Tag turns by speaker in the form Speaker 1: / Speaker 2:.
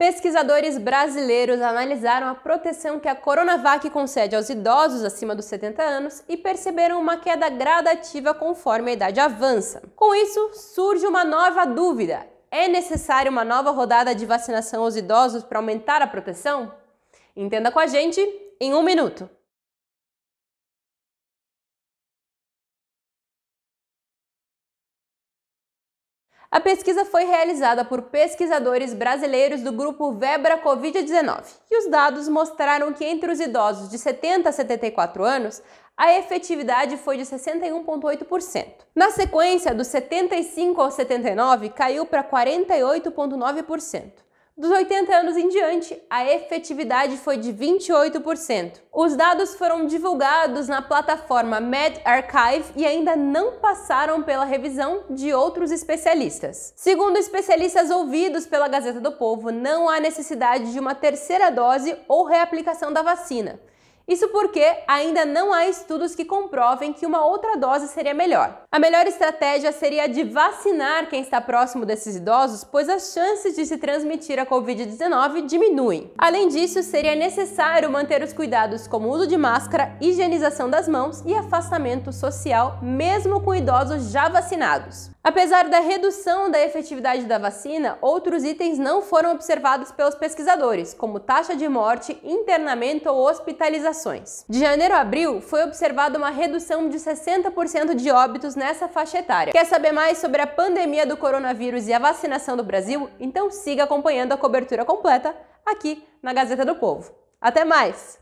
Speaker 1: Pesquisadores brasileiros analisaram a proteção que a Coronavac concede aos idosos acima dos 70 anos e perceberam uma queda gradativa conforme a idade avança. Com isso, surge uma nova dúvida: é necessária uma nova rodada de vacinação aos idosos para aumentar a proteção? Entenda com a gente em um minuto. A pesquisa foi realizada por pesquisadores brasileiros do grupo Vebra Covid-19 e os dados mostraram que entre os idosos de 70 a 74 anos, a efetividade foi de 61,8%. Na sequência, dos 75 aos 79, caiu para 48,9%. Dos 80 anos em diante, a efetividade foi de 28%. Os dados foram divulgados na plataforma MedArchive e ainda não passaram pela revisão de outros especialistas. Segundo especialistas ouvidos pela Gazeta do Povo, não há necessidade de uma terceira dose ou reaplicação da vacina. Isso porque ainda não há estudos que comprovem que uma outra dose seria melhor. A melhor estratégia seria a de vacinar quem está próximo desses idosos, pois as chances de se transmitir a Covid-19 diminuem. Além disso, seria necessário manter os cuidados como uso de máscara, higienização das mãos e afastamento social, mesmo com idosos já vacinados. Apesar da redução da efetividade da vacina, outros itens não foram observados pelos pesquisadores, como taxa de morte, internamento ou hospitalização de janeiro a abril, foi observada uma redução de 60% de óbitos nessa faixa etária. Quer saber mais sobre a pandemia do coronavírus e a vacinação do Brasil? Então siga acompanhando a cobertura completa aqui na Gazeta do Povo. Até mais!